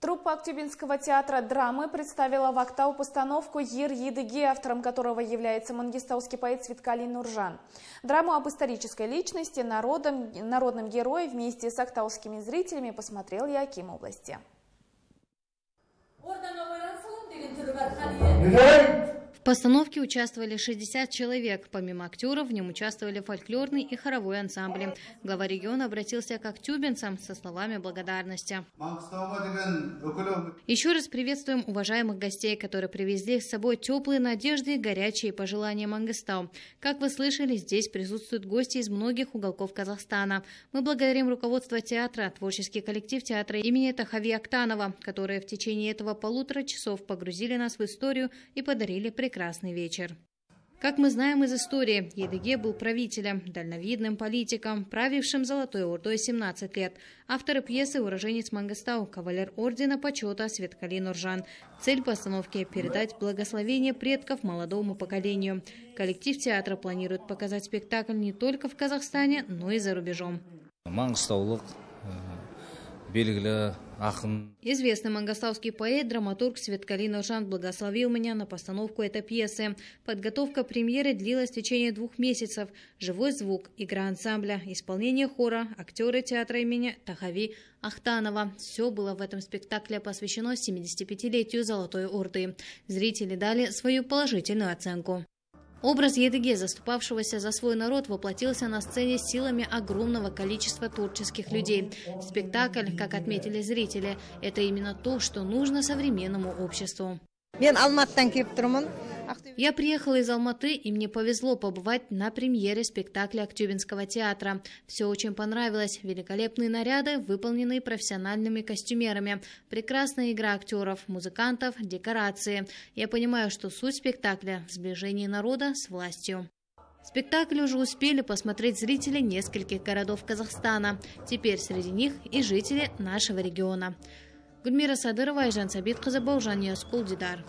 Труппа Актюбинского театра драмы представила в Актау постановку «Ер Едыги», автором которого является мангистауский поэт Светкали Нуржан. Драму об исторической личности, народом, народном герое вместе с актаускими зрителями посмотрел Яким области постановке участвовали 60 человек. Помимо актеров в нем участвовали фольклорный и хоровой ансамбли. Глава региона обратился к актюбинцам со словами благодарности. Еще раз приветствуем уважаемых гостей, которые привезли с собой теплые надежды и горячие пожелания Мангыстау. Как вы слышали, здесь присутствуют гости из многих уголков Казахстана. Мы благодарим руководство театра, творческий коллектив театра имени Тахави Актанова, которые в течение этого полутора часов погрузили нас в историю и подарили прекрасную прекрасный вечер. Как мы знаем из истории, Едыге был правителем, дальновидным политиком, правившим Золотой Ордой 17 лет. Автор пьесы – уроженец Мангостау, кавалер Ордена Почета Светкали Нуржан. Цель постановки – передать благословение предков молодому поколению. Коллектив театра планирует показать спектакль не только в Казахстане, но и за рубежом. Мангостаулық известный мангостауский поэт драматург светкалин Жан благословил меня на постановку этой пьесы подготовка премьеры длилась в течение двух месяцев живой звук игра ансамбля исполнение хора актеры театра имени тахави ахтанова все было в этом спектакле посвящено 75-летию золотой орды зрители дали свою положительную оценку Образ Едыге, заступавшегося за свой народ, воплотился на сцене силами огромного количества творческих людей. Спектакль, как отметили зрители, это именно то, что нужно современному обществу. Я приехала из Алматы, и мне повезло побывать на премьере спектакля Актюбинского театра. Все очень понравилось. Великолепные наряды, выполненные профессиональными костюмерами. Прекрасная игра актеров, музыкантов, декорации. Я понимаю, что суть спектакля – сближение народа с властью. Спектакль уже успели посмотреть зрители нескольких городов Казахстана. Теперь среди них и жители нашего региона. Гульмира Садырова, и Айжан Сабит, Казабаужан, Яскул, Дидар.